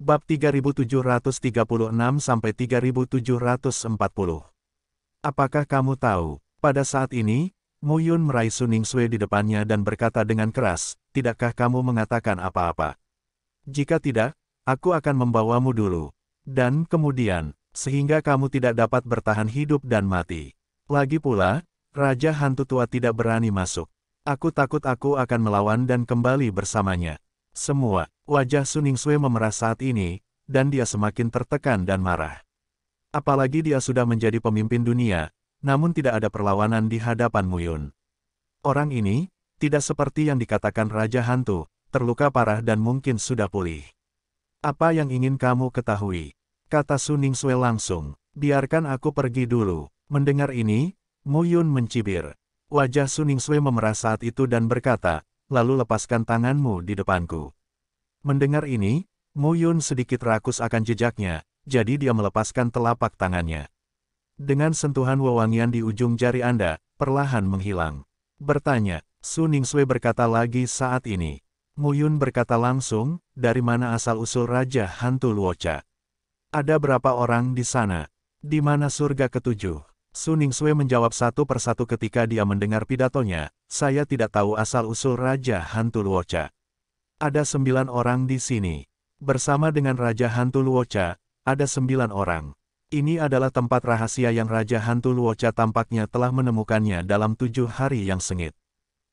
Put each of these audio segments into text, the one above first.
Bab 3736 sampai 3740. Apakah kamu tahu, pada saat ini, Mu Yun meraih Suning Sui di depannya dan berkata dengan keras, tidakkah kamu mengatakan apa-apa? Jika tidak, aku akan membawamu dulu. Dan kemudian, sehingga kamu tidak dapat bertahan hidup dan mati. Lagi pula, Raja Hantu Tua tidak berani masuk. Aku takut aku akan melawan dan kembali bersamanya semua, wajah Suning Sui memerah saat ini, dan dia semakin tertekan dan marah. Apalagi dia sudah menjadi pemimpin dunia, namun tidak ada perlawanan di hadapan Muyun. Orang ini, tidak seperti yang dikatakan Raja Hantu, terluka parah dan mungkin sudah pulih. Apa yang ingin kamu ketahui? Kata Suning Sui langsung, biarkan aku pergi dulu. Mendengar ini, Muyun mencibir. Wajah Suning Sui memerah saat itu dan berkata, lalu lepaskan tanganmu di depanku. Mendengar ini, Mu Yun sedikit rakus akan jejaknya, jadi dia melepaskan telapak tangannya. Dengan sentuhan wewangian di ujung jari Anda, perlahan menghilang. Bertanya, Suning Sui berkata lagi saat ini. Mu Yun berkata langsung, dari mana asal-usul Raja Hantu Luocha? Ada berapa orang di sana? Di mana surga ketujuh? Suning Sue menjawab satu persatu ketika dia mendengar pidatonya, saya tidak tahu asal-usul Raja Hantu Luocha. Ada sembilan orang di sini. Bersama dengan Raja Hantu Luocha, ada sembilan orang. Ini adalah tempat rahasia yang Raja Hantu Luocha tampaknya telah menemukannya dalam tujuh hari yang sengit.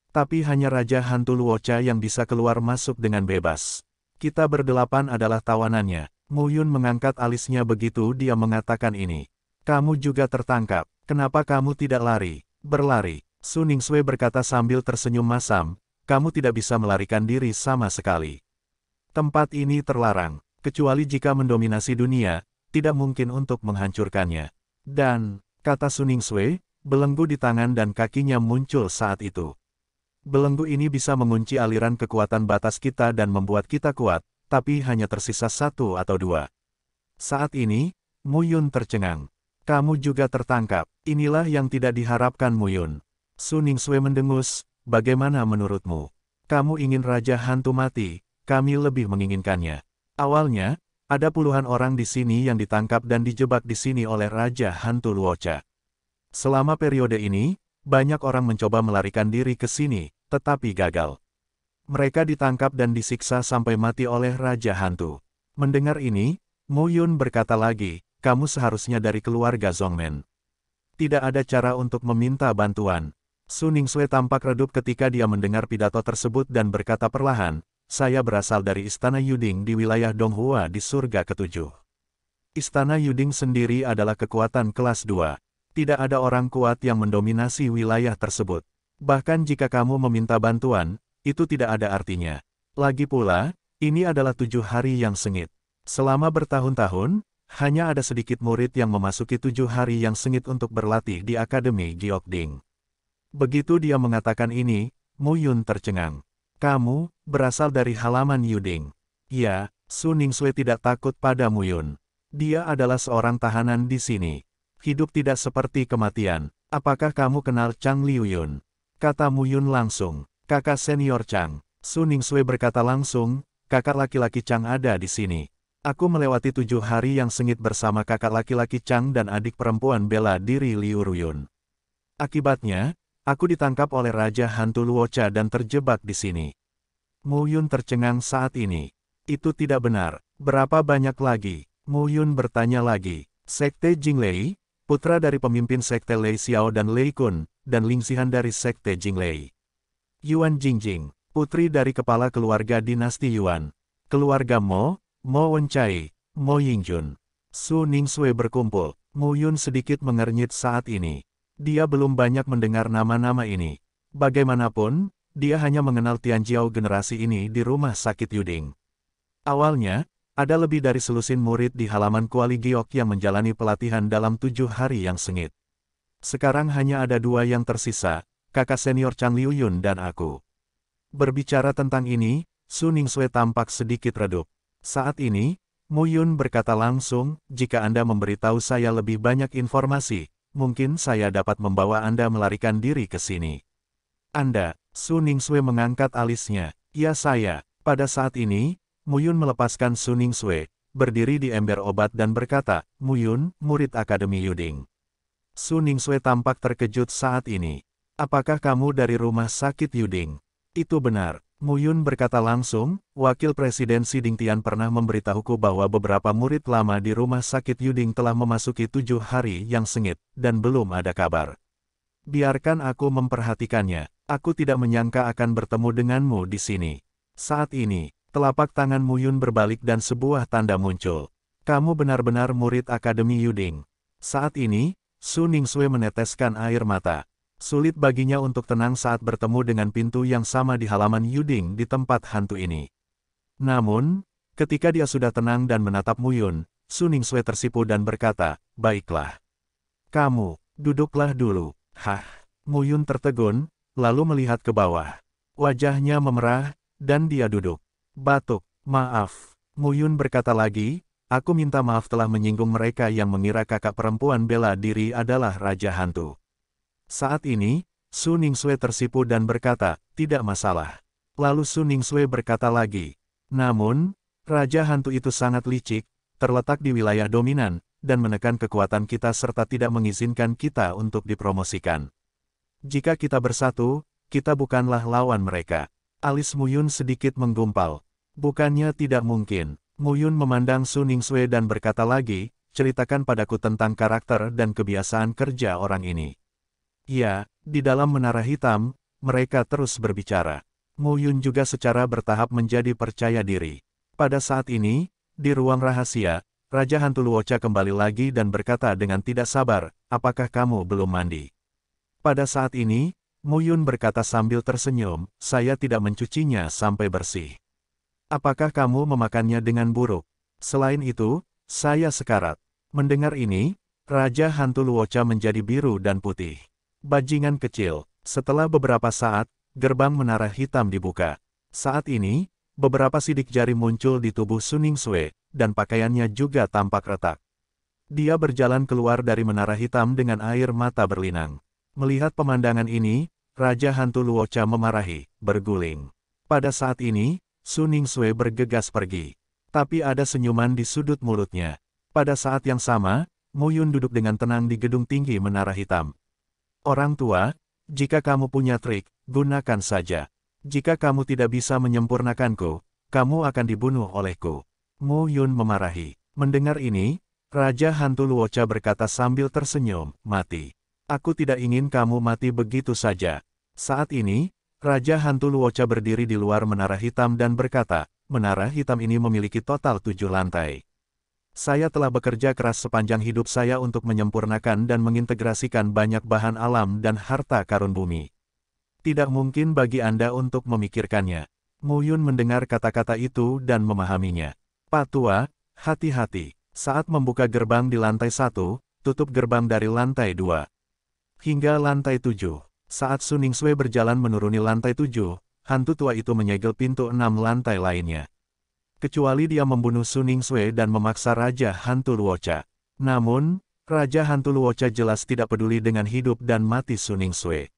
Tapi hanya Raja Hantu Luocha yang bisa keluar masuk dengan bebas. Kita berdelapan adalah tawanannya. Mu Yun mengangkat alisnya begitu dia mengatakan ini. Kamu juga tertangkap. Kenapa kamu tidak lari? Berlari. Suning Sui berkata sambil tersenyum masam, kamu tidak bisa melarikan diri sama sekali. Tempat ini terlarang, kecuali jika mendominasi dunia, tidak mungkin untuk menghancurkannya. Dan, kata Suning Sui, belenggu di tangan dan kakinya muncul saat itu. Belenggu ini bisa mengunci aliran kekuatan batas kita dan membuat kita kuat, tapi hanya tersisa satu atau dua. Saat ini, Muyun tercengang. Kamu juga tertangkap. Inilah yang tidak diharapkan Muyun. Suning Sui mendengus, bagaimana menurutmu? Kamu ingin Raja Hantu mati, kami lebih menginginkannya. Awalnya, ada puluhan orang di sini yang ditangkap dan dijebak di sini oleh Raja Hantu Luocha. Selama periode ini, banyak orang mencoba melarikan diri ke sini, tetapi gagal. Mereka ditangkap dan disiksa sampai mati oleh Raja Hantu. Mendengar ini, Mu Yun berkata lagi, kamu seharusnya dari keluarga Zongmen. Tidak ada cara untuk meminta bantuan. Suning Sue tampak redup ketika dia mendengar pidato tersebut dan berkata perlahan, saya berasal dari Istana Yuding di wilayah Donghua di surga ketujuh. Istana Yuding sendiri adalah kekuatan kelas 2. Tidak ada orang kuat yang mendominasi wilayah tersebut. Bahkan jika kamu meminta bantuan, itu tidak ada artinya. Lagi pula, ini adalah tujuh hari yang sengit. Selama bertahun-tahun, hanya ada sedikit murid yang memasuki tujuh hari yang sengit untuk berlatih di Akademi Giokding. Begitu dia mengatakan ini, Mu Yun tercengang. Kamu, berasal dari halaman Yuding. Ya, Suning Sui tidak takut pada Mu Yun. Dia adalah seorang tahanan di sini. Hidup tidak seperti kematian. Apakah kamu kenal Chang Liu Yun? Kata Mu Yun langsung. Kakak senior Chang. Suning Sui berkata langsung, kakak laki-laki Chang ada di sini. Aku melewati tujuh hari yang sengit bersama kakak laki-laki Chang dan adik perempuan bela diri Liu Ruyun. Akibatnya, aku ditangkap oleh Raja Hantu Luocha dan terjebak di sini. Mu Yun tercengang saat ini. Itu tidak benar. Berapa banyak lagi? Mu Yun bertanya lagi. Sekte Jinglei, putra dari pemimpin Sekte Lei Xiao dan Lei Kun, dan lingsihan dari Sekte Jinglei. Yuan Jingjing, putri dari kepala keluarga dinasti Yuan. Keluarga Mo, Mo Wenchai, Mo Yingjun, Su Ningsue berkumpul, Mu Yun sedikit mengernyit saat ini. Dia belum banyak mendengar nama-nama ini. Bagaimanapun, dia hanya mengenal Tian Jiao generasi ini di rumah sakit Yuding. Awalnya, ada lebih dari selusin murid di halaman Kuali Giok yang menjalani pelatihan dalam tujuh hari yang sengit. Sekarang hanya ada dua yang tersisa, kakak senior Chang Liu Yun dan aku. Berbicara tentang ini, Su Ningsue tampak sedikit redup. Saat ini, Mu Yun berkata langsung, jika Anda memberitahu saya lebih banyak informasi, mungkin saya dapat membawa Anda melarikan diri ke sini. Anda, Suning Sue mengangkat alisnya. Ya saya, pada saat ini, Mu Yun melepaskan Suning Sue, berdiri di ember obat dan berkata, Mu Yun, murid Akademi Yuding. Suning Sue tampak terkejut saat ini. Apakah kamu dari rumah sakit Yuding? Itu benar, Muyun berkata langsung, Wakil Presiden Xi Dingtian pernah memberitahuku bahwa beberapa murid lama di rumah sakit Yuding telah memasuki tujuh hari yang sengit, dan belum ada kabar. Biarkan aku memperhatikannya, aku tidak menyangka akan bertemu denganmu di sini. Saat ini, telapak tangan Muyun berbalik dan sebuah tanda muncul. Kamu benar-benar murid Akademi Yuding. Saat ini, Suning Ningsue meneteskan air mata. Sulit baginya untuk tenang saat bertemu dengan pintu yang sama di halaman Yuding di tempat hantu ini. Namun, ketika dia sudah tenang dan menatap Muyun, Suning Sue tersipu dan berkata, Baiklah. Kamu, duduklah dulu. Hah, Muyun tertegun, lalu melihat ke bawah. Wajahnya memerah, dan dia duduk. Batuk, maaf. Muyun berkata lagi, aku minta maaf telah menyinggung mereka yang mengira kakak perempuan bela diri adalah Raja Hantu. Saat ini, Suning Sui tersipu dan berkata, tidak masalah. Lalu Suning Sui berkata lagi. Namun, Raja Hantu itu sangat licik, terletak di wilayah dominan, dan menekan kekuatan kita serta tidak mengizinkan kita untuk dipromosikan. Jika kita bersatu, kita bukanlah lawan mereka. Alis Muyun sedikit menggumpal. Bukannya tidak mungkin. Muyun memandang Suning Sui dan berkata lagi, ceritakan padaku tentang karakter dan kebiasaan kerja orang ini. Ya, di dalam menara hitam, mereka terus berbicara. Mu Yun juga secara bertahap menjadi percaya diri. Pada saat ini, di ruang rahasia, Raja Hantu Luocha kembali lagi dan berkata dengan tidak sabar, apakah kamu belum mandi? Pada saat ini, Mu Yun berkata sambil tersenyum, saya tidak mencucinya sampai bersih. Apakah kamu memakannya dengan buruk? Selain itu, saya sekarat. Mendengar ini, Raja Hantu Luocha menjadi biru dan putih. Bajingan kecil, setelah beberapa saat, gerbang menara hitam dibuka. Saat ini, beberapa sidik jari muncul di tubuh Suning Sue, dan pakaiannya juga tampak retak. Dia berjalan keluar dari menara hitam dengan air mata berlinang. Melihat pemandangan ini, Raja Hantu Luocha memarahi, berguling. Pada saat ini, Suning Sue bergegas pergi. Tapi ada senyuman di sudut mulutnya. Pada saat yang sama, Muyun duduk dengan tenang di gedung tinggi menara hitam. Orang tua, jika kamu punya trik, gunakan saja. Jika kamu tidak bisa menyempurnakanku, kamu akan dibunuh olehku. Mu Yun memarahi. Mendengar ini, Raja Hantu Luocha berkata sambil tersenyum, mati. Aku tidak ingin kamu mati begitu saja. Saat ini, Raja Hantu Luocha berdiri di luar menara hitam dan berkata, menara hitam ini memiliki total tujuh lantai. Saya telah bekerja keras sepanjang hidup saya untuk menyempurnakan dan mengintegrasikan banyak bahan alam dan harta karun bumi. Tidak mungkin bagi Anda untuk memikirkannya. Yun mendengar kata-kata itu dan memahaminya. Patua, hati-hati. Saat membuka gerbang di lantai satu, tutup gerbang dari lantai dua. Hingga lantai tujuh. Saat Suning Sui berjalan menuruni lantai tujuh, hantu tua itu menyegel pintu enam lantai lainnya kecuali dia membunuh Suning Sui dan memaksa Raja Hantu Luocha. Namun, Raja Hantu Luocha jelas tidak peduli dengan hidup dan mati Suning Sui.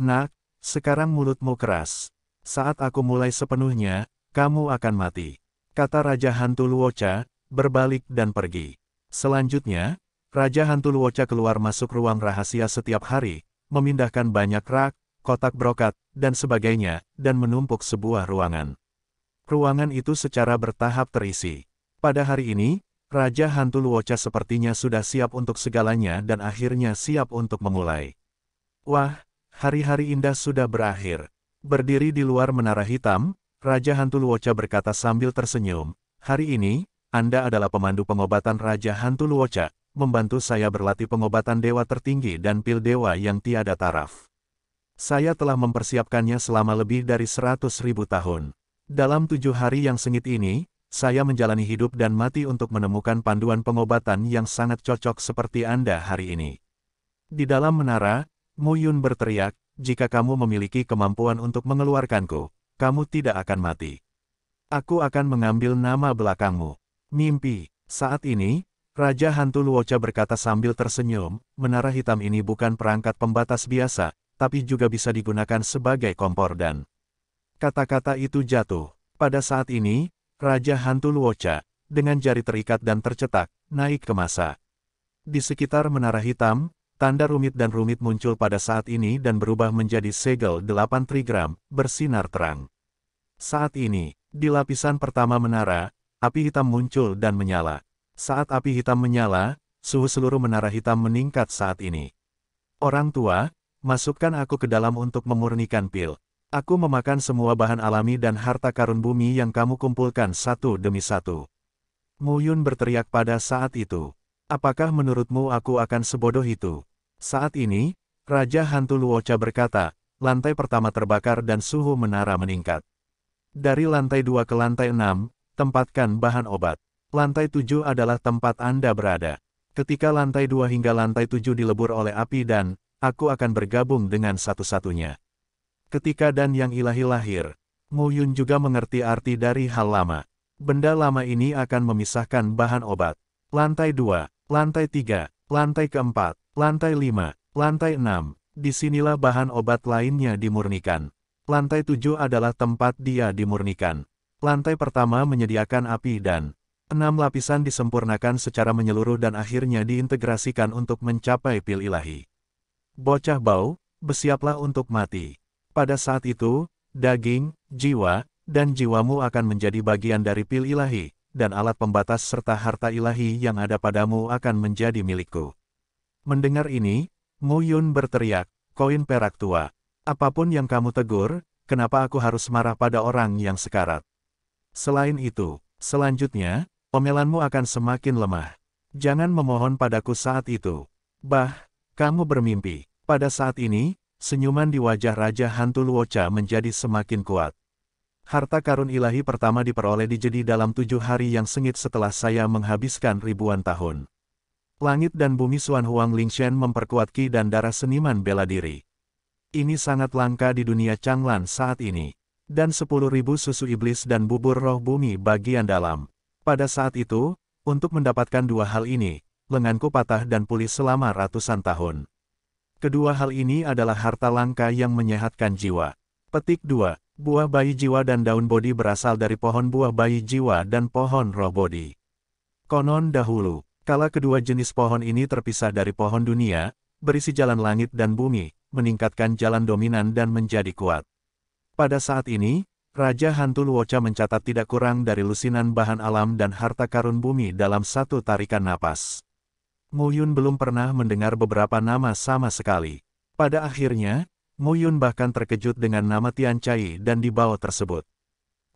Nak, sekarang mulutmu keras. Saat aku mulai sepenuhnya, kamu akan mati. Kata Raja Hantu Luocha, berbalik dan pergi. Selanjutnya, Raja Hantu Luocha keluar masuk ruang rahasia setiap hari, memindahkan banyak rak, kotak brokat, dan sebagainya, dan menumpuk sebuah ruangan ruangan itu secara bertahap terisi. Pada hari ini, Raja Hantu Luocha sepertinya sudah siap untuk segalanya dan akhirnya siap untuk memulai. Wah, hari-hari indah sudah berakhir. Berdiri di luar menara hitam, Raja Hantu Luocha berkata sambil tersenyum, Hari ini, Anda adalah pemandu pengobatan Raja Hantu Luocha, membantu saya berlatih pengobatan dewa tertinggi dan pil dewa yang tiada taraf. Saya telah mempersiapkannya selama lebih dari seratus ribu tahun. Dalam tujuh hari yang sengit ini, saya menjalani hidup dan mati untuk menemukan panduan pengobatan yang sangat cocok seperti Anda hari ini. Di dalam menara, Mu Yun berteriak, jika kamu memiliki kemampuan untuk mengeluarkanku, kamu tidak akan mati. Aku akan mengambil nama belakangmu. Mimpi. Saat ini, Raja Hantu Luocha berkata sambil tersenyum, menara hitam ini bukan perangkat pembatas biasa, tapi juga bisa digunakan sebagai kompor dan Kata-kata itu jatuh. Pada saat ini, Raja Hantu Luocha, dengan jari terikat dan tercetak, naik ke masa. Di sekitar Menara Hitam, tanda rumit dan rumit muncul pada saat ini dan berubah menjadi segel 8 trigram, bersinar terang. Saat ini, di lapisan pertama menara, api hitam muncul dan menyala. Saat api hitam menyala, suhu seluruh menara hitam meningkat saat ini. Orang tua, masukkan aku ke dalam untuk memurnikan pil. Aku memakan semua bahan alami dan harta karun bumi yang kamu kumpulkan satu demi satu. Mu Yun berteriak pada saat itu. Apakah menurutmu aku akan sebodoh itu? Saat ini, Raja Hantu Luocha berkata, lantai pertama terbakar dan suhu menara meningkat. Dari lantai dua ke lantai enam, tempatkan bahan obat. Lantai tujuh adalah tempat Anda berada. Ketika lantai dua hingga lantai tujuh dilebur oleh api dan, aku akan bergabung dengan satu-satunya. Ketika dan yang ilahi lahir, Mu Yun juga mengerti arti dari hal lama. Benda lama ini akan memisahkan bahan obat. Lantai 2, lantai 3, lantai keempat, lantai 5, lantai 6, disinilah bahan obat lainnya dimurnikan. Lantai 7 adalah tempat dia dimurnikan. Lantai pertama menyediakan api dan Enam lapisan disempurnakan secara menyeluruh dan akhirnya diintegrasikan untuk mencapai pil ilahi. Bocah bau, bersiaplah untuk mati. Pada saat itu, daging, jiwa, dan jiwamu akan menjadi bagian dari pil ilahi, dan alat pembatas serta harta ilahi yang ada padamu akan menjadi milikku. Mendengar ini, Mu Yun berteriak, koin perak tua. Apapun yang kamu tegur, kenapa aku harus marah pada orang yang sekarat? Selain itu, selanjutnya, omelanmu akan semakin lemah. Jangan memohon padaku saat itu. Bah, kamu bermimpi. Pada saat ini, Senyuman di wajah Raja Hantu Luocha menjadi semakin kuat. Harta karun ilahi pertama diperoleh di Jedi dalam tujuh hari yang sengit setelah saya menghabiskan ribuan tahun. Langit dan bumi Suan Huang Lingshen memperkuat ki dan darah seniman bela diri. Ini sangat langka di dunia Changlan saat ini. Dan sepuluh ribu susu iblis dan bubur roh bumi bagian dalam. Pada saat itu, untuk mendapatkan dua hal ini, lenganku patah dan pulih selama ratusan tahun. Kedua hal ini adalah harta langka yang menyehatkan jiwa. Petik 2. Buah bayi jiwa dan daun bodi berasal dari pohon buah bayi jiwa dan pohon roh bodi. Konon dahulu, kala kedua jenis pohon ini terpisah dari pohon dunia, berisi jalan langit dan bumi, meningkatkan jalan dominan dan menjadi kuat. Pada saat ini, Raja Hantu Luoca mencatat tidak kurang dari lusinan bahan alam dan harta karun bumi dalam satu tarikan napas. Yun belum pernah mendengar beberapa nama sama sekali. Pada akhirnya, Yun bahkan terkejut dengan nama Tian Chai dan di bawah tersebut.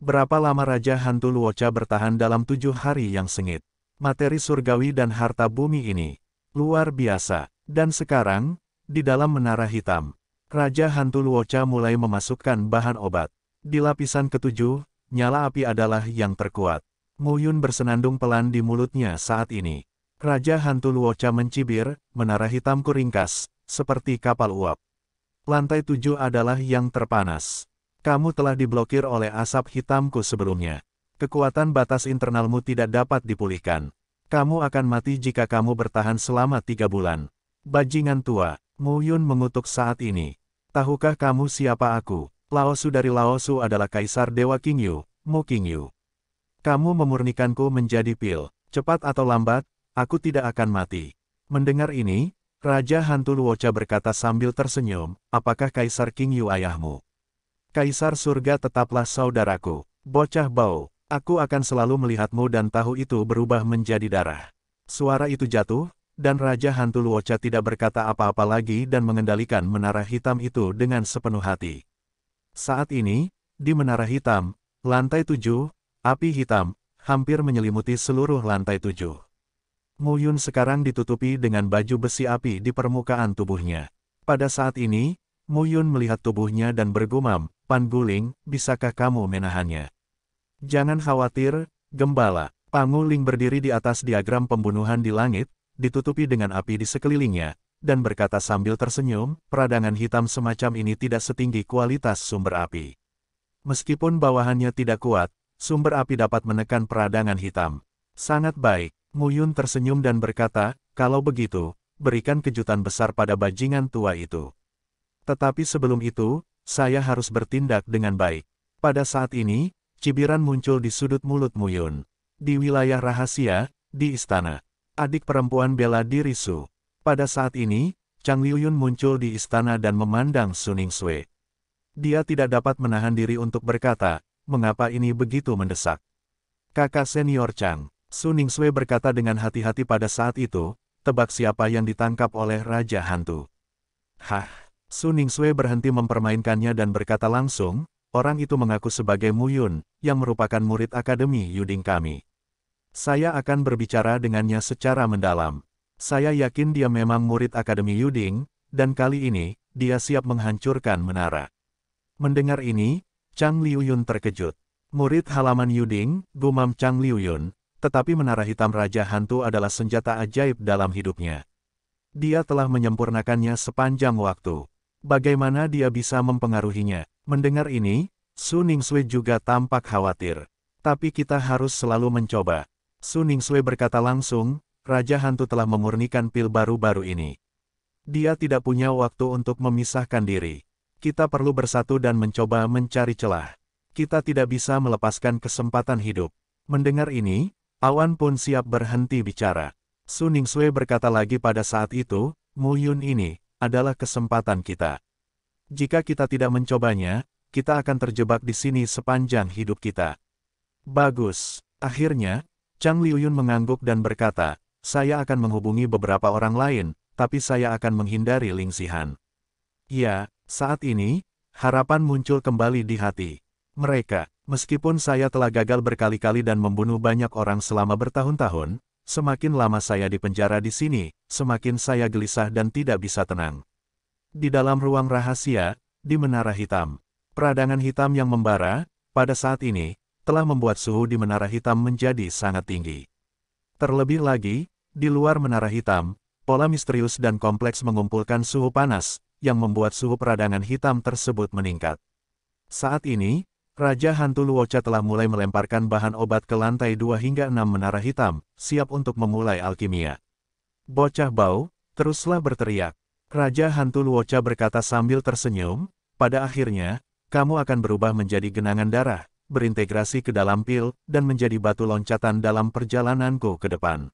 Berapa lama Raja Hantu Luocha bertahan dalam tujuh hari yang sengit? Materi surgawi dan harta bumi ini luar biasa. Dan sekarang, di dalam menara hitam, Raja Hantu Luocha mulai memasukkan bahan obat. Di lapisan ketujuh, nyala api adalah yang terkuat. Yun bersenandung pelan di mulutnya saat ini. Raja Hantu Luocha mencibir, menara hitamku ringkas, seperti kapal uap. Lantai tujuh adalah yang terpanas. Kamu telah diblokir oleh asap hitamku sebelumnya. Kekuatan batas internalmu tidak dapat dipulihkan. Kamu akan mati jika kamu bertahan selama tiga bulan. Bajingan tua, Mu Yun mengutuk saat ini. Tahukah kamu siapa aku? Laosu dari Laosu adalah Kaisar Dewa king yu Mu king yu Kamu memurnikanku menjadi pil. Cepat atau lambat, aku tidak akan mati. Mendengar ini, Raja Hantu Luocha berkata sambil tersenyum, apakah Kaisar King Yu ayahmu? Kaisar surga tetaplah saudaraku, bocah bau, aku akan selalu melihatmu dan tahu itu berubah menjadi darah. Suara itu jatuh, dan Raja Hantu Luocha tidak berkata apa-apa lagi dan mengendalikan menara hitam itu dengan sepenuh hati. Saat ini, di menara hitam, lantai tujuh, api hitam, hampir menyelimuti seluruh lantai tujuh. Muyun sekarang ditutupi dengan baju besi api di permukaan tubuhnya. Pada saat ini, Muyun melihat tubuhnya dan bergumam, Pan Guling, bisakah kamu menahannya? Jangan khawatir, gembala. Panguling berdiri di atas diagram pembunuhan di langit, ditutupi dengan api di sekelilingnya, dan berkata sambil tersenyum, peradangan hitam semacam ini tidak setinggi kualitas sumber api. Meskipun bawahannya tidak kuat, sumber api dapat menekan peradangan hitam. Sangat baik, Muyun tersenyum dan berkata, kalau begitu, berikan kejutan besar pada bajingan tua itu. Tetapi sebelum itu, saya harus bertindak dengan baik. Pada saat ini, cibiran muncul di sudut mulut Muyun. Di wilayah rahasia, di istana. Adik perempuan bela diri Su. Pada saat ini, Chang Liu Yun muncul di istana dan memandang Suning Sui. Dia tidak dapat menahan diri untuk berkata, mengapa ini begitu mendesak. Kakak senior Chang, Suning Sui berkata dengan hati-hati pada saat itu, tebak siapa yang ditangkap oleh Raja Hantu. Hah, Suning Sui berhenti mempermainkannya dan berkata langsung, orang itu mengaku sebagai Mu Yun, yang merupakan murid Akademi Yuding kami. Saya akan berbicara dengannya secara mendalam. Saya yakin dia memang murid Akademi Yuding, dan kali ini, dia siap menghancurkan menara. Mendengar ini, Chang Liuyun terkejut. Murid halaman Yuding, gumam Chang Liuyun, tetapi menara hitam Raja Hantu adalah senjata ajaib dalam hidupnya. Dia telah menyempurnakannya sepanjang waktu. Bagaimana dia bisa mempengaruhinya? Mendengar ini, Suning Sui juga tampak khawatir. Tapi kita harus selalu mencoba. Suning Sui berkata langsung, Raja Hantu telah memurnikan pil baru-baru ini. Dia tidak punya waktu untuk memisahkan diri. Kita perlu bersatu dan mencoba mencari celah. Kita tidak bisa melepaskan kesempatan hidup. Mendengar ini, Awan pun siap berhenti bicara. Suning Sue berkata lagi pada saat itu, Mu Yun ini adalah kesempatan kita. Jika kita tidak mencobanya, kita akan terjebak di sini sepanjang hidup kita. Bagus. Akhirnya, Chang Liuyun mengangguk dan berkata, saya akan menghubungi beberapa orang lain, tapi saya akan menghindari Ling lingsihan. Ya, saat ini, harapan muncul kembali di hati. Mereka Meskipun saya telah gagal berkali-kali dan membunuh banyak orang selama bertahun-tahun, semakin lama saya dipenjara di sini, semakin saya gelisah dan tidak bisa tenang. Di dalam ruang rahasia, di Menara Hitam, peradangan hitam yang membara, pada saat ini, telah membuat suhu di Menara Hitam menjadi sangat tinggi. Terlebih lagi, di luar Menara Hitam, pola misterius dan kompleks mengumpulkan suhu panas, yang membuat suhu peradangan hitam tersebut meningkat. Saat ini, Raja Hantu Luocha telah mulai melemparkan bahan obat ke lantai dua hingga enam menara hitam, siap untuk memulai alkimia. Bocah bau, teruslah berteriak. Raja Hantu Luocha berkata sambil tersenyum, pada akhirnya, kamu akan berubah menjadi genangan darah, berintegrasi ke dalam pil, dan menjadi batu loncatan dalam perjalananku ke depan.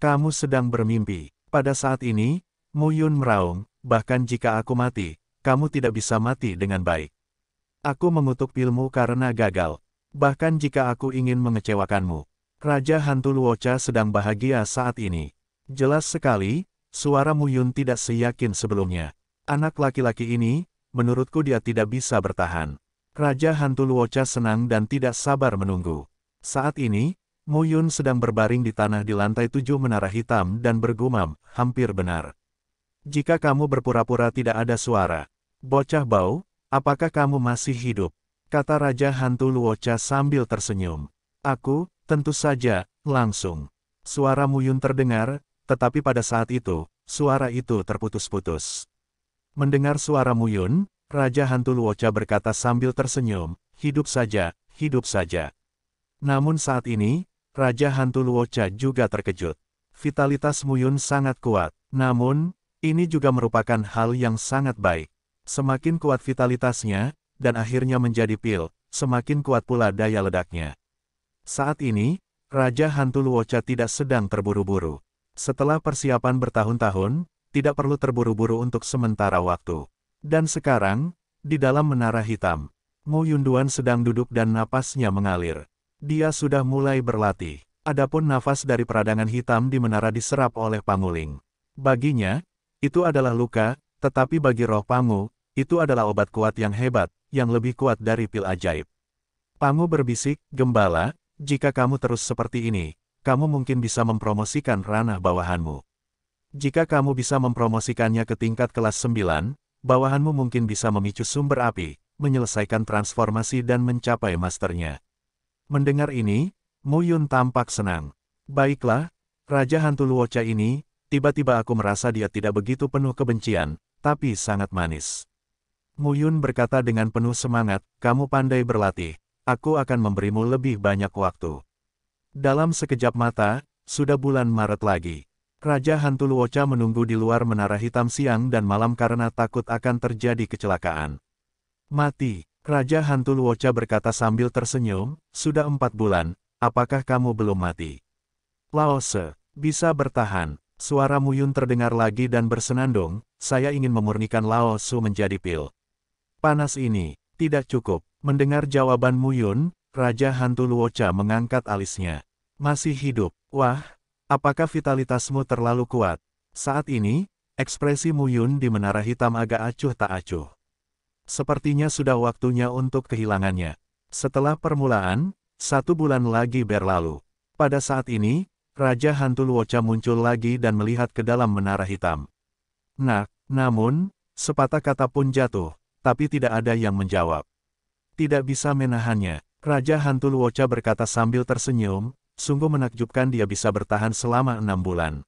Kamu sedang bermimpi. Pada saat ini, Muyun meraung, bahkan jika aku mati, kamu tidak bisa mati dengan baik. Aku mengutuk pilmu karena gagal. Bahkan jika aku ingin mengecewakanmu. Raja Hantu Luocha sedang bahagia saat ini. Jelas sekali, suara Muyun tidak seyakin sebelumnya. Anak laki-laki ini, menurutku dia tidak bisa bertahan. Raja Hantu Luocha senang dan tidak sabar menunggu. Saat ini, Muyun sedang berbaring di tanah di lantai tujuh menara hitam dan bergumam, hampir benar. Jika kamu berpura-pura tidak ada suara, bocah bau, Apakah kamu masih hidup? Kata Raja Hantu Luocha sambil tersenyum. Aku, tentu saja, langsung. Suara Muyun terdengar, tetapi pada saat itu, suara itu terputus-putus. Mendengar suara Muyun, Raja Hantu Luocha berkata sambil tersenyum, hidup saja, hidup saja. Namun saat ini, Raja Hantu Luocha juga terkejut. Vitalitas Muyun sangat kuat, namun, ini juga merupakan hal yang sangat baik. Semakin kuat vitalitasnya, dan akhirnya menjadi pil, semakin kuat pula daya ledaknya. Saat ini, Raja Hantu Luocha tidak sedang terburu-buru. Setelah persiapan bertahun-tahun, tidak perlu terburu-buru untuk sementara waktu. Dan sekarang, di dalam menara hitam, Mu Yunduan sedang duduk dan napasnya mengalir. Dia sudah mulai berlatih. Adapun nafas dari peradangan hitam di menara diserap oleh Panguling. Baginya, itu adalah luka, tetapi bagi roh Pangu, itu adalah obat kuat yang hebat, yang lebih kuat dari pil ajaib. Pangu berbisik, Gembala, jika kamu terus seperti ini, kamu mungkin bisa mempromosikan ranah bawahanmu. Jika kamu bisa mempromosikannya ke tingkat kelas 9, bawahanmu mungkin bisa memicu sumber api, menyelesaikan transformasi dan mencapai masternya. Mendengar ini, Muyun tampak senang. Baiklah, Raja Hantu Luocha ini, tiba-tiba aku merasa dia tidak begitu penuh kebencian, tapi sangat manis. Muyun berkata dengan penuh semangat, kamu pandai berlatih, aku akan memberimu lebih banyak waktu. Dalam sekejap mata, sudah bulan Maret lagi. Raja Hantu Luocha menunggu di luar menara hitam siang dan malam karena takut akan terjadi kecelakaan. Mati, Raja Hantu Luocha berkata sambil tersenyum, sudah empat bulan, apakah kamu belum mati? Laose, bisa bertahan. Suara Muyun terdengar lagi dan bersenandung, saya ingin memurnikan Laosu menjadi pil. Panas ini, tidak cukup. Mendengar jawabanmu Yun, Raja Hantu Luocha mengangkat alisnya. Masih hidup. Wah, apakah vitalitasmu terlalu kuat? Saat ini, ekspresi Muyun di Menara Hitam agak acuh tak acuh. Sepertinya sudah waktunya untuk kehilangannya. Setelah permulaan, satu bulan lagi berlalu. Pada saat ini, Raja Hantu Luocha muncul lagi dan melihat ke dalam Menara Hitam. Nah, namun, sepatah kata pun jatuh tapi tidak ada yang menjawab. Tidak bisa menahannya, Raja Hantu Luocha berkata sambil tersenyum, sungguh menakjubkan dia bisa bertahan selama enam bulan.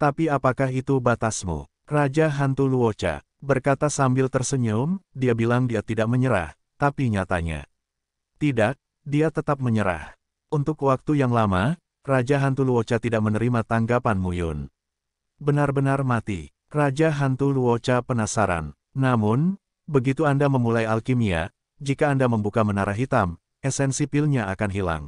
Tapi apakah itu batasmu? Raja Hantu Luocha berkata sambil tersenyum, dia bilang dia tidak menyerah, tapi nyatanya. Tidak, dia tetap menyerah. Untuk waktu yang lama, Raja Hantu Luocha tidak menerima tanggapan Muyun. Benar-benar mati, Raja Hantu Luocha penasaran. Namun, Begitu Anda memulai alkimia, jika Anda membuka menara hitam, esensi pilnya akan hilang.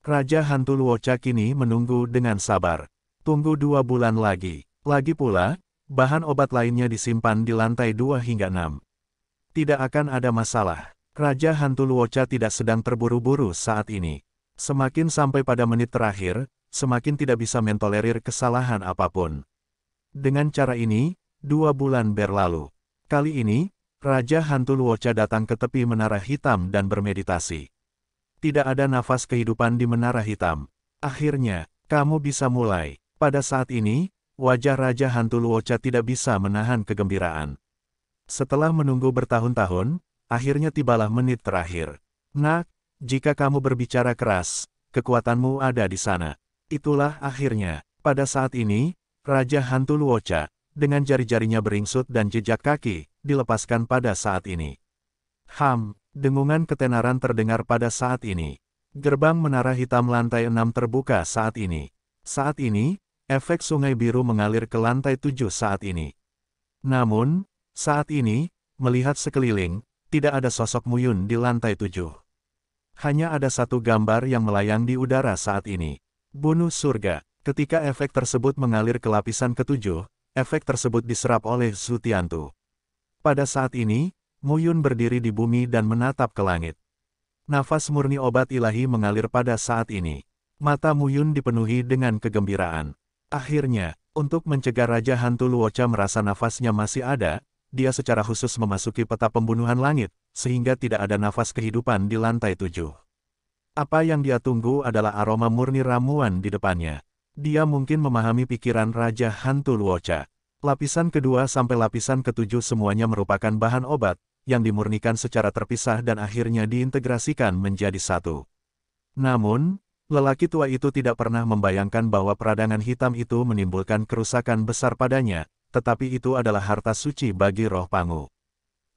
Raja Hantu Luocha kini menunggu dengan sabar. Tunggu dua bulan lagi. Lagi pula, bahan obat lainnya disimpan di lantai 2 hingga 6. Tidak akan ada masalah. Raja Hantu Luocha tidak sedang terburu-buru saat ini. Semakin sampai pada menit terakhir, semakin tidak bisa mentolerir kesalahan apapun. Dengan cara ini, dua bulan berlalu. Kali ini, Raja Hantu Luocha datang ke tepi menara hitam dan bermeditasi. Tidak ada nafas kehidupan di menara hitam. Akhirnya, kamu bisa mulai. Pada saat ini, wajah Raja Hantu Luocha tidak bisa menahan kegembiraan. Setelah menunggu bertahun-tahun, akhirnya tibalah menit terakhir. Nak, jika kamu berbicara keras, kekuatanmu ada di sana. Itulah akhirnya, pada saat ini, Raja Hantu Luocha, dengan jari-jarinya beringsut dan jejak kaki, dilepaskan pada saat ini. Ham, dengungan ketenaran terdengar pada saat ini. Gerbang menara hitam lantai 6 terbuka saat ini. Saat ini, efek sungai biru mengalir ke lantai 7 saat ini. Namun, saat ini, melihat sekeliling, tidak ada sosok Muyun di lantai 7. Hanya ada satu gambar yang melayang di udara saat ini. Bunuh surga. Ketika efek tersebut mengalir ke lapisan ketujuh, efek tersebut diserap oleh Zutiantu. Pada saat ini, Muyun berdiri di bumi dan menatap ke langit. Nafas murni obat ilahi mengalir pada saat ini. Mata Muyun dipenuhi dengan kegembiraan. Akhirnya, untuk mencegah Raja Hantu Luocha merasa nafasnya masih ada, dia secara khusus memasuki peta pembunuhan langit, sehingga tidak ada nafas kehidupan di lantai tujuh. Apa yang dia tunggu adalah aroma murni ramuan di depannya. Dia mungkin memahami pikiran Raja Hantu Luocha. Lapisan kedua sampai lapisan ketujuh semuanya merupakan bahan obat, yang dimurnikan secara terpisah dan akhirnya diintegrasikan menjadi satu. Namun, lelaki tua itu tidak pernah membayangkan bahwa peradangan hitam itu menimbulkan kerusakan besar padanya, tetapi itu adalah harta suci bagi roh pangu.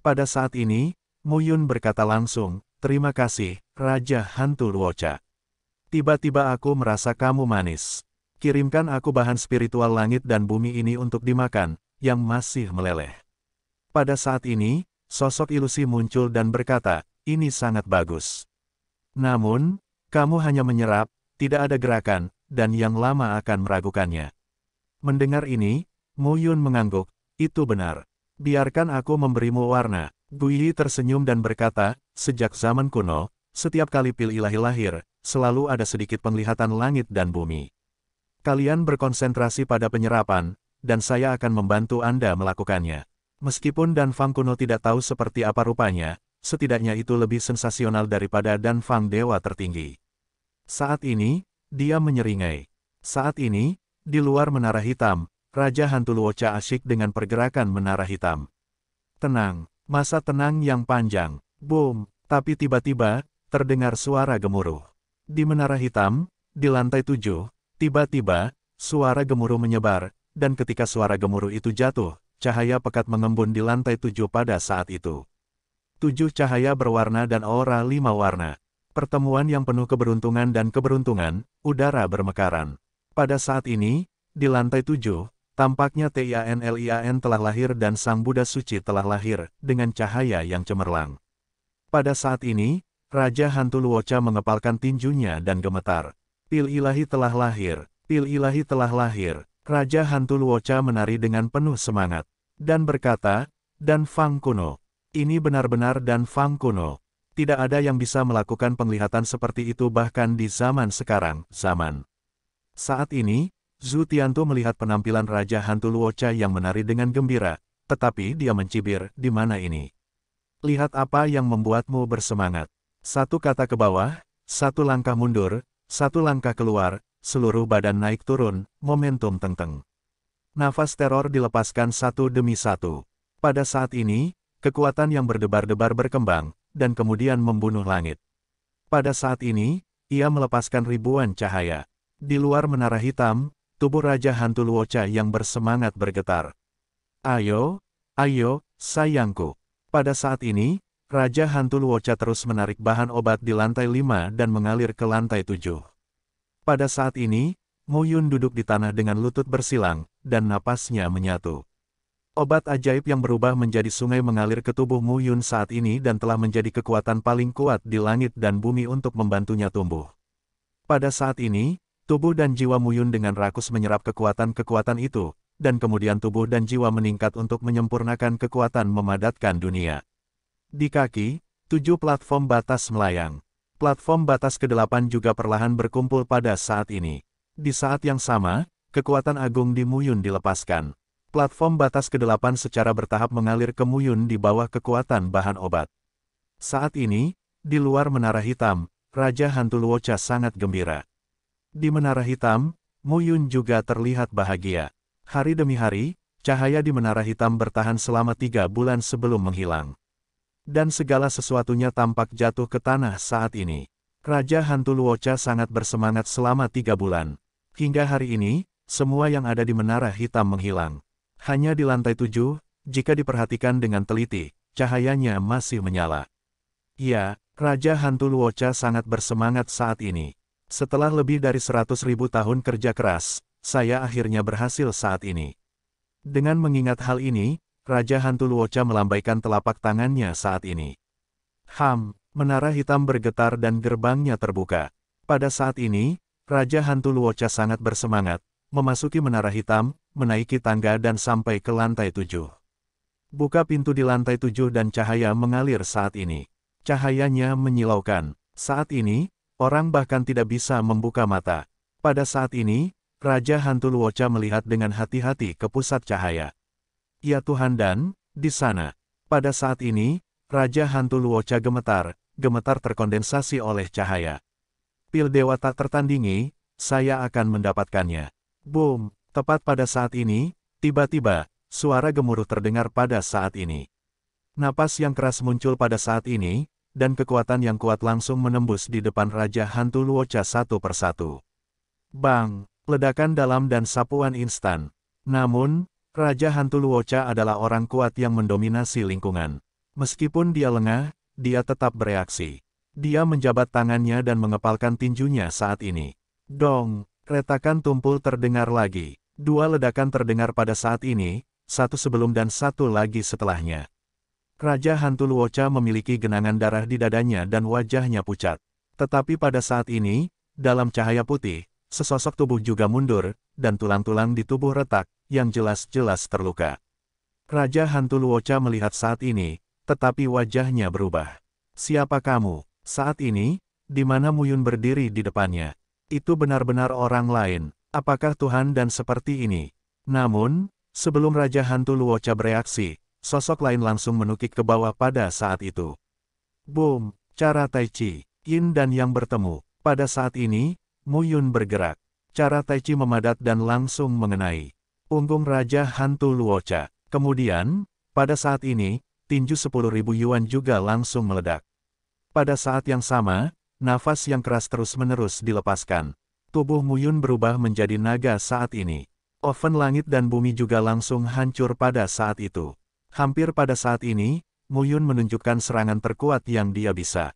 Pada saat ini, Muyun berkata langsung, Terima kasih, Raja Hantu Luocha. Tiba-tiba aku merasa kamu manis kirimkan aku bahan spiritual langit dan bumi ini untuk dimakan, yang masih meleleh. Pada saat ini, sosok ilusi muncul dan berkata, ini sangat bagus. Namun, kamu hanya menyerap, tidak ada gerakan, dan yang lama akan meragukannya. Mendengar ini, Mu Yun mengangguk, itu benar. Biarkan aku memberimu warna. Guyi tersenyum dan berkata, sejak zaman kuno, setiap kali pil ilahi lahir, selalu ada sedikit penglihatan langit dan bumi. Kalian berkonsentrasi pada penyerapan, dan saya akan membantu Anda melakukannya. Meskipun Dan Fang kuno tidak tahu seperti apa rupanya, setidaknya itu lebih sensasional daripada Dan Fang Dewa tertinggi. Saat ini, dia menyeringai. Saat ini, di luar menara hitam, Raja Hantu Luocha asyik dengan pergerakan menara hitam. Tenang, masa tenang yang panjang, boom, tapi tiba-tiba, terdengar suara gemuruh. Di menara hitam, di lantai tujuh, Tiba-tiba, suara gemuruh menyebar, dan ketika suara gemuruh itu jatuh, cahaya pekat mengembun di lantai tujuh pada saat itu. Tujuh cahaya berwarna dan aura lima warna. Pertemuan yang penuh keberuntungan dan keberuntungan, udara bermekaran. Pada saat ini, di lantai tujuh, tampaknya TIANLIAN telah lahir dan Sang Buddha Suci telah lahir, dengan cahaya yang cemerlang. Pada saat ini, Raja Hantu Luocha mengepalkan tinjunya dan gemetar. Pil ilahi telah lahir, Pil ilahi telah lahir. Raja hantu Luocha menari dengan penuh semangat. Dan berkata, dan Fang Kuno. Ini benar-benar dan Fang Kuno. Tidak ada yang bisa melakukan penglihatan seperti itu bahkan di zaman sekarang, zaman. Saat ini, Zhu Tiantu melihat penampilan Raja Hantu Luocha yang menari dengan gembira, tetapi dia mencibir, di mana ini? Lihat apa yang membuatmu bersemangat. Satu kata ke bawah, satu langkah mundur, satu langkah keluar, seluruh badan naik turun, momentum tengteng. Nafas teror dilepaskan satu demi satu. Pada saat ini, kekuatan yang berdebar-debar berkembang, dan kemudian membunuh langit. Pada saat ini, ia melepaskan ribuan cahaya. Di luar menara hitam, tubuh Raja Hantu Luocha yang bersemangat bergetar. Ayo, ayo, sayangku. Pada saat ini, Raja Hantu Luocha terus menarik bahan obat di lantai lima dan mengalir ke lantai tujuh. Pada saat ini, Mo Yun duduk di tanah dengan lutut bersilang, dan napasnya menyatu. Obat ajaib yang berubah menjadi sungai mengalir ke tubuh Mo Yun saat ini dan telah menjadi kekuatan paling kuat di langit dan bumi untuk membantunya tumbuh. Pada saat ini, tubuh dan jiwa Mo Yun dengan rakus menyerap kekuatan-kekuatan itu, dan kemudian tubuh dan jiwa meningkat untuk menyempurnakan kekuatan memadatkan dunia. Di kaki, tujuh platform batas melayang. Platform batas ke-8 juga perlahan berkumpul pada saat ini. Di saat yang sama, kekuatan agung di Muyun dilepaskan. Platform batas ke-8 secara bertahap mengalir ke Muyun di bawah kekuatan bahan obat. Saat ini, di luar Menara Hitam, Raja Hantu Luocha sangat gembira. Di Menara Hitam, Muyun juga terlihat bahagia. Hari demi hari, cahaya di Menara Hitam bertahan selama tiga bulan sebelum menghilang dan segala sesuatunya tampak jatuh ke tanah saat ini. Raja Hantu Luocha sangat bersemangat selama tiga bulan. Hingga hari ini, semua yang ada di Menara Hitam menghilang. Hanya di lantai tujuh, jika diperhatikan dengan teliti, cahayanya masih menyala. Ya, Raja Hantu Luocha sangat bersemangat saat ini. Setelah lebih dari seratus ribu tahun kerja keras, saya akhirnya berhasil saat ini. Dengan mengingat hal ini, Raja Hantu Luocha melambaikan telapak tangannya saat ini. Ham, menara hitam bergetar dan gerbangnya terbuka. Pada saat ini, Raja Hantu Luocha sangat bersemangat, memasuki menara hitam, menaiki tangga dan sampai ke lantai tujuh. Buka pintu di lantai tujuh dan cahaya mengalir saat ini. Cahayanya menyilaukan. Saat ini, orang bahkan tidak bisa membuka mata. Pada saat ini, Raja Hantu Luocha melihat dengan hati-hati ke pusat cahaya. Ya Tuhan dan, di sana. Pada saat ini, Raja Hantu Luoca gemetar, gemetar terkondensasi oleh cahaya. Pil dewa tak tertandingi, saya akan mendapatkannya. Boom, tepat pada saat ini, tiba-tiba, suara gemuruh terdengar pada saat ini. Napas yang keras muncul pada saat ini, dan kekuatan yang kuat langsung menembus di depan Raja Hantu Luoca satu persatu. Bang, ledakan dalam dan sapuan instan. Namun, Raja Hantu Luocha adalah orang kuat yang mendominasi lingkungan. Meskipun dia lengah, dia tetap bereaksi. Dia menjabat tangannya dan mengepalkan tinjunya saat ini. Dong, retakan tumpul terdengar lagi. Dua ledakan terdengar pada saat ini, satu sebelum dan satu lagi setelahnya. Raja Hantu Luocha memiliki genangan darah di dadanya dan wajahnya pucat. Tetapi pada saat ini, dalam cahaya putih, sesosok tubuh juga mundur, dan tulang-tulang di tubuh retak, yang jelas-jelas terluka. Raja Hantu Luocha melihat saat ini, tetapi wajahnya berubah. Siapa kamu? Saat ini, di mana Muyun berdiri di depannya. Itu benar-benar orang lain. Apakah Tuhan dan seperti ini? Namun, sebelum Raja Hantu Luocha bereaksi, sosok lain langsung menukik ke bawah pada saat itu. Boom! Cara Tai Chi, Yin dan Yang bertemu. Pada saat ini, Muyun bergerak. Cara Tai Chi memadat dan langsung mengenai. Punggung Raja Hantu Luocha. Kemudian, pada saat ini, tinju 10.000 yuan juga langsung meledak. Pada saat yang sama, nafas yang keras terus-menerus dilepaskan. Tubuh Muyun berubah menjadi naga saat ini. Oven langit dan bumi juga langsung hancur pada saat itu. Hampir pada saat ini, Muyun menunjukkan serangan terkuat yang dia bisa.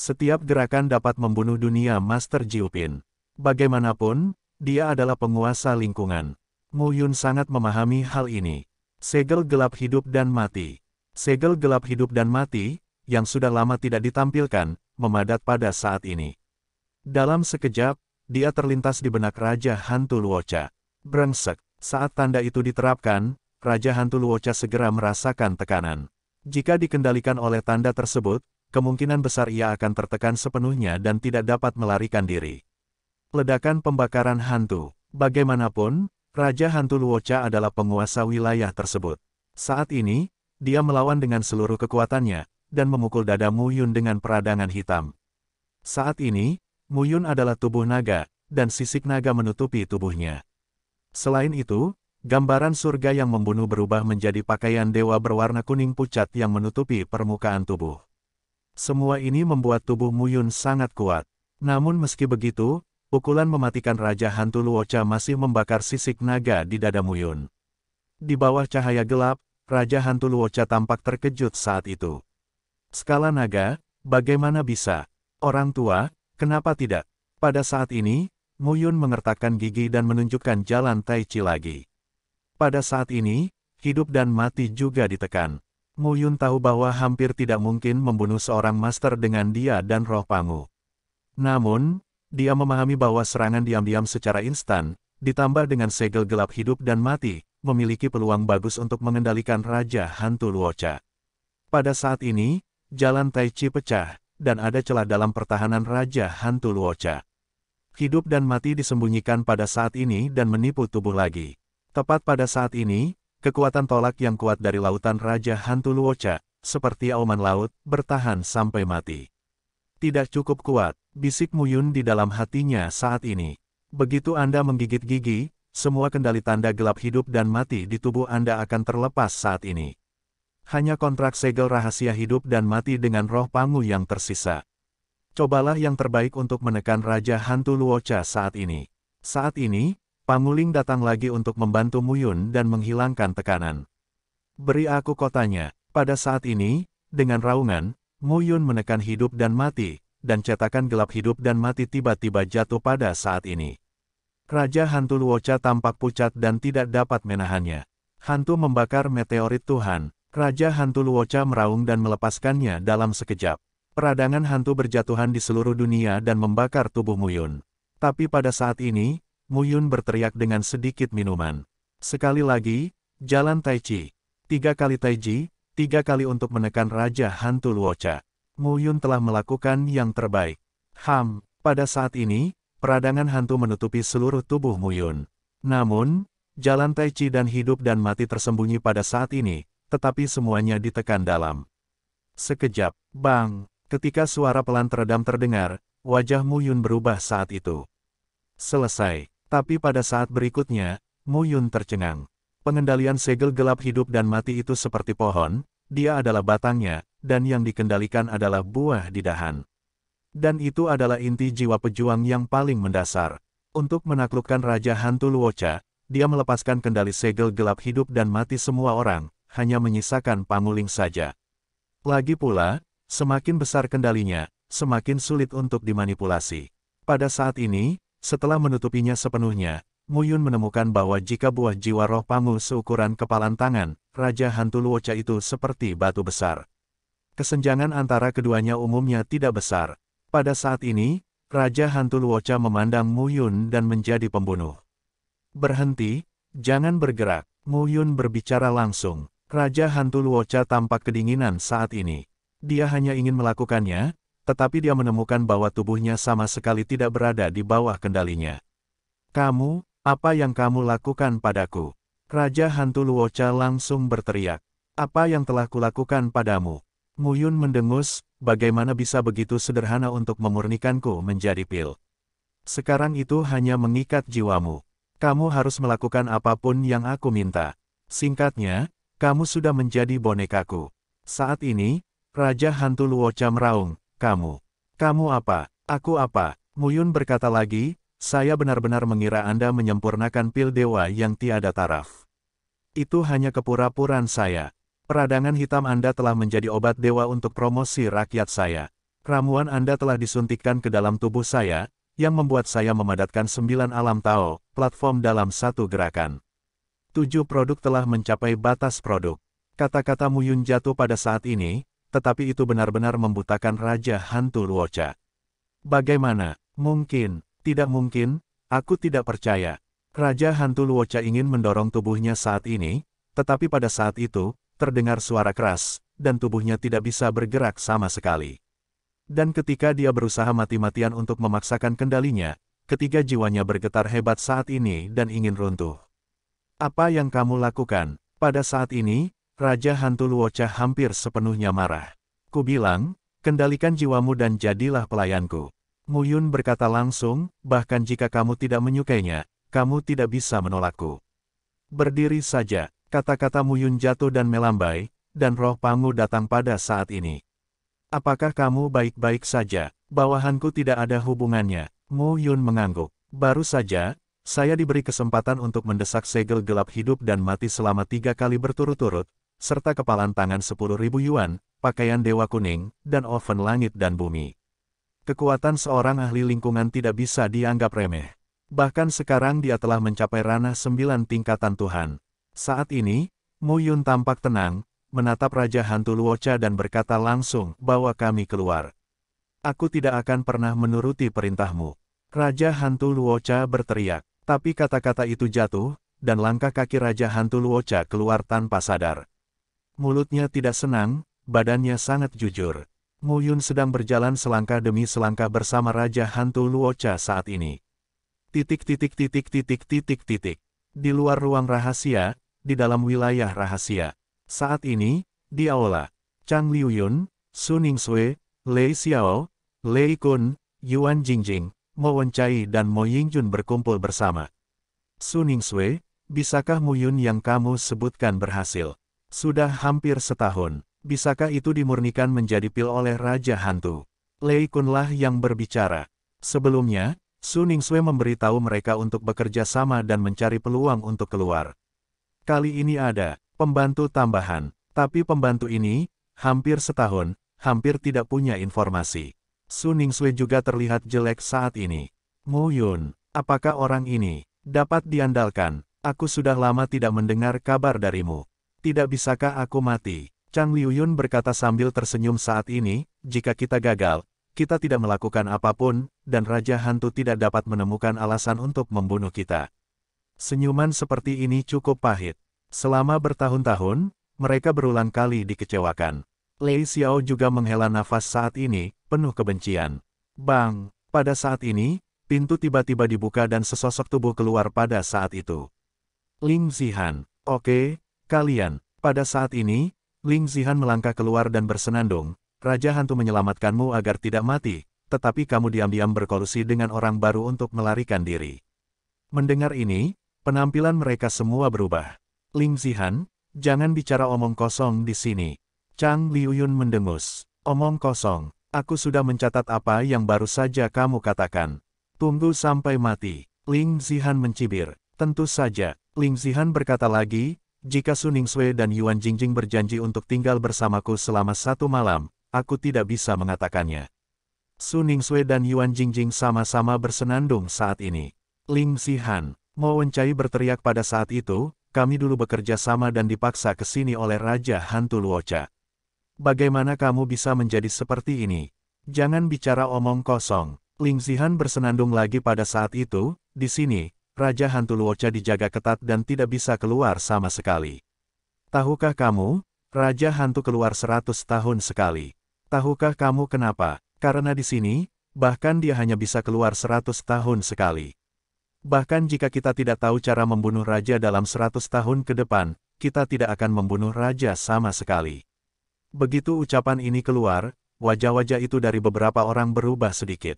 Setiap gerakan dapat membunuh dunia Master Jiupin. Bagaimanapun, dia adalah penguasa lingkungan. Mu Yun sangat memahami hal ini. Segel gelap hidup dan mati. Segel gelap hidup dan mati, yang sudah lama tidak ditampilkan, memadat pada saat ini. Dalam sekejap, dia terlintas di benak Raja Hantu Luocha. Brengsek, saat tanda itu diterapkan, Raja Hantu Luocha segera merasakan tekanan. Jika dikendalikan oleh tanda tersebut, kemungkinan besar ia akan tertekan sepenuhnya dan tidak dapat melarikan diri. Ledakan pembakaran hantu. Bagaimanapun, Raja Hantu Luocha adalah penguasa wilayah tersebut. Saat ini, dia melawan dengan seluruh kekuatannya, dan memukul dada Mu Yun dengan peradangan hitam. Saat ini, Mu Yun adalah tubuh naga, dan sisik naga menutupi tubuhnya. Selain itu, gambaran surga yang membunuh berubah menjadi pakaian dewa berwarna kuning pucat yang menutupi permukaan tubuh. Semua ini membuat tubuh Muyun sangat kuat. Namun meski begitu, pukulan mematikan Raja Hantu Luocha masih membakar sisik naga di dada Muyun. Di bawah cahaya gelap, Raja Hantu Luocha tampak terkejut saat itu. Skala naga, bagaimana bisa? Orang tua, kenapa tidak? Pada saat ini, Muyun mengertakkan gigi dan menunjukkan jalan Tai Chi lagi. Pada saat ini, hidup dan mati juga ditekan. Mu Yun tahu bahwa hampir tidak mungkin membunuh seorang master dengan dia dan roh Pangu. Namun, dia memahami bahwa serangan diam-diam secara instan, ditambah dengan segel gelap hidup dan mati, memiliki peluang bagus untuk mengendalikan Raja Hantu Luocha. Pada saat ini, jalan Tai Chi pecah, dan ada celah dalam pertahanan Raja Hantu Luocha. Hidup dan mati disembunyikan pada saat ini dan menipu tubuh lagi. Tepat pada saat ini, Kekuatan tolak yang kuat dari lautan Raja Hantu Luocha, seperti auman laut, bertahan sampai mati. Tidak cukup kuat, bisik Muyun di dalam hatinya saat ini. Begitu Anda menggigit gigi, semua kendali tanda gelap hidup dan mati di tubuh Anda akan terlepas saat ini. Hanya kontrak segel rahasia hidup dan mati dengan roh pangu yang tersisa. Cobalah yang terbaik untuk menekan Raja Hantu Luocha saat ini. Saat ini, Panguling datang lagi untuk membantu Muyun dan menghilangkan tekanan. Beri aku kotanya. Pada saat ini, dengan raungan, Muyun menekan hidup dan mati, dan cetakan gelap hidup dan mati tiba-tiba jatuh pada saat ini. Raja Hantu Luocha tampak pucat dan tidak dapat menahannya. Hantu membakar meteorit Tuhan. Raja Hantu Luocha meraung dan melepaskannya dalam sekejap. Peradangan hantu berjatuhan di seluruh dunia dan membakar tubuh Muyun. Tapi pada saat ini, Muyun berteriak dengan sedikit minuman. Sekali lagi, jalan Tai Chi. Tiga kali Tai Chi, tiga kali untuk menekan Raja Hantu Luocha. Muyun telah melakukan yang terbaik. Ham, pada saat ini, peradangan hantu menutupi seluruh tubuh Muyun. Namun, jalan Tai Chi dan hidup dan mati tersembunyi pada saat ini, tetapi semuanya ditekan dalam. Sekejap, bang, ketika suara pelan teredam terdengar, wajah Muyun berubah saat itu. Selesai. Tapi pada saat berikutnya, Mu Yun tercengang. Pengendalian segel gelap hidup dan mati itu seperti pohon, dia adalah batangnya, dan yang dikendalikan adalah buah di dahan. Dan itu adalah inti jiwa pejuang yang paling mendasar. Untuk menaklukkan Raja Hantu Luocha, dia melepaskan kendali segel gelap hidup dan mati semua orang, hanya menyisakan panguling saja. Lagi pula, semakin besar kendalinya, semakin sulit untuk dimanipulasi. Pada saat ini, setelah menutupinya sepenuhnya, Yun menemukan bahwa jika buah jiwa roh Pangu seukuran kepalan tangan, Raja Hantu Luocha itu seperti batu besar. Kesenjangan antara keduanya umumnya tidak besar. Pada saat ini, Raja Hantu Luocha memandang Yun dan menjadi pembunuh. Berhenti, jangan bergerak. Yun berbicara langsung. Raja Hantu Luocha tampak kedinginan saat ini. Dia hanya ingin melakukannya, tetapi dia menemukan bahwa tubuhnya sama sekali tidak berada di bawah kendalinya. Kamu, apa yang kamu lakukan padaku? Raja Hantu Luocha langsung berteriak. Apa yang telah kulakukan padamu? Muyun mendengus, bagaimana bisa begitu sederhana untuk memurnikanku menjadi pil? Sekarang itu hanya mengikat jiwamu. Kamu harus melakukan apapun yang aku minta. Singkatnya, kamu sudah menjadi bonekaku. Saat ini, Raja Hantu Luocha meraung, kamu. Kamu apa? Aku apa? Muyun berkata lagi, saya benar-benar mengira Anda menyempurnakan pil dewa yang tiada taraf. Itu hanya kepura-puraan saya. Peradangan hitam Anda telah menjadi obat dewa untuk promosi rakyat saya. Ramuan Anda telah disuntikkan ke dalam tubuh saya, yang membuat saya memadatkan sembilan alam Tao, platform dalam satu gerakan. Tujuh produk telah mencapai batas produk. Kata-kata Muyun jatuh pada saat ini, tetapi itu benar-benar membutakan Raja Hantu Luocha. Bagaimana? Mungkin, tidak mungkin, aku tidak percaya. Raja Hantu Luocha ingin mendorong tubuhnya saat ini, tetapi pada saat itu, terdengar suara keras, dan tubuhnya tidak bisa bergerak sama sekali. Dan ketika dia berusaha mati-matian untuk memaksakan kendalinya, ketiga jiwanya bergetar hebat saat ini dan ingin runtuh. Apa yang kamu lakukan? Pada saat ini, Raja Hantu Luocha hampir sepenuhnya marah. Ku bilang, kendalikan jiwamu dan jadilah pelayanku. Mu Yun berkata langsung, bahkan jika kamu tidak menyukainya, kamu tidak bisa menolakku. Berdiri saja, kata-kata Mu Yun jatuh dan melambai, dan roh Pangu datang pada saat ini. Apakah kamu baik-baik saja? Bawahanku tidak ada hubungannya. Mu Yun mengangguk. Baru saja, saya diberi kesempatan untuk mendesak segel gelap hidup dan mati selama tiga kali berturut-turut, serta kepalan tangan 10.000 yuan, pakaian dewa kuning, dan oven langit dan bumi. Kekuatan seorang ahli lingkungan tidak bisa dianggap remeh. Bahkan sekarang dia telah mencapai ranah sembilan tingkatan Tuhan. Saat ini, Mu Yun tampak tenang, menatap Raja Hantu Luocha dan berkata langsung, bahwa kami keluar. Aku tidak akan pernah menuruti perintahmu. Raja Hantu Luocha berteriak, tapi kata-kata itu jatuh, dan langkah kaki Raja Hantu Luocha keluar tanpa sadar. Mulutnya tidak senang, badannya sangat jujur. Mu Yun sedang berjalan selangkah demi selangkah bersama Raja Hantu Luocha saat ini. Titik titik titik titik titik titik. Di luar ruang rahasia, di dalam wilayah rahasia. Saat ini, di aula, Chang Liuyun, Suning Sui, Lei Xiao, Lei Kun, Yuan Jingjing, Mo Wencai dan Mo Yingjun berkumpul bersama. Suning Sui, bisakah Mu Yun yang kamu sebutkan berhasil? Sudah hampir setahun, bisakah itu dimurnikan menjadi pil oleh Raja Hantu? Lei Kunlah yang berbicara. Sebelumnya, Su Ningsue memberitahu mereka untuk bekerja sama dan mencari peluang untuk keluar. Kali ini ada pembantu tambahan, tapi pembantu ini, hampir setahun, hampir tidak punya informasi. Suning Ningsue juga terlihat jelek saat ini. Mu Yun, apakah orang ini dapat diandalkan? Aku sudah lama tidak mendengar kabar darimu. Tidak bisakah aku mati? Chang Liuyun berkata sambil tersenyum saat ini, jika kita gagal, kita tidak melakukan apapun, dan Raja Hantu tidak dapat menemukan alasan untuk membunuh kita. Senyuman seperti ini cukup pahit. Selama bertahun-tahun, mereka berulang kali dikecewakan. Lei Xiao juga menghela nafas saat ini, penuh kebencian. Bang, pada saat ini, pintu tiba-tiba dibuka dan sesosok tubuh keluar pada saat itu. Ling Zihan, oke, okay, Kalian, pada saat ini, Ling Zihan melangkah keluar dan bersenandung, Raja Hantu menyelamatkanmu agar tidak mati, tetapi kamu diam-diam berkolusi dengan orang baru untuk melarikan diri. Mendengar ini, penampilan mereka semua berubah. Ling Zihan, jangan bicara omong kosong di sini. Chang Liuyun mendengus. Omong kosong, aku sudah mencatat apa yang baru saja kamu katakan. Tunggu sampai mati. Ling Zihan mencibir. Tentu saja, Ling Zihan berkata lagi, jika Suning Sui dan Yuan Jingjing berjanji untuk tinggal bersamaku selama satu malam, aku tidak bisa mengatakannya. Suning Sui dan Yuan Jingjing sama-sama bersenandung saat ini. Ling Sihan, Mo Wencai berteriak pada saat itu, kami dulu bekerja sama dan dipaksa ke sini oleh Raja Hantu Luocha. Bagaimana kamu bisa menjadi seperti ini? Jangan bicara omong kosong. Ling Zihan bersenandung lagi pada saat itu, di sini, Raja Hantu Luocha dijaga ketat dan tidak bisa keluar sama sekali. Tahukah kamu, Raja Hantu keluar seratus tahun sekali. Tahukah kamu kenapa? Karena di sini, bahkan dia hanya bisa keluar seratus tahun sekali. Bahkan jika kita tidak tahu cara membunuh raja dalam seratus tahun ke depan, kita tidak akan membunuh raja sama sekali. Begitu ucapan ini keluar, wajah-wajah itu dari beberapa orang berubah sedikit.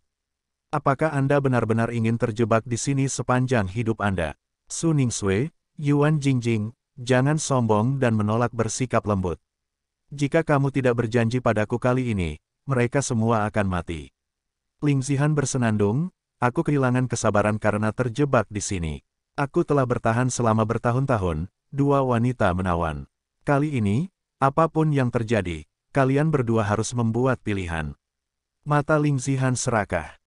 Apakah Anda benar-benar ingin terjebak di sini sepanjang hidup Anda? Suning Sui, Yuan Jingjing, jangan sombong dan menolak bersikap lembut. Jika kamu tidak berjanji padaku kali ini, mereka semua akan mati. Ling Zihan bersenandung, aku kehilangan kesabaran karena terjebak di sini. Aku telah bertahan selama bertahun-tahun, dua wanita menawan. Kali ini, apapun yang terjadi, kalian berdua harus membuat pilihan. Mata Ling Zihan serakah.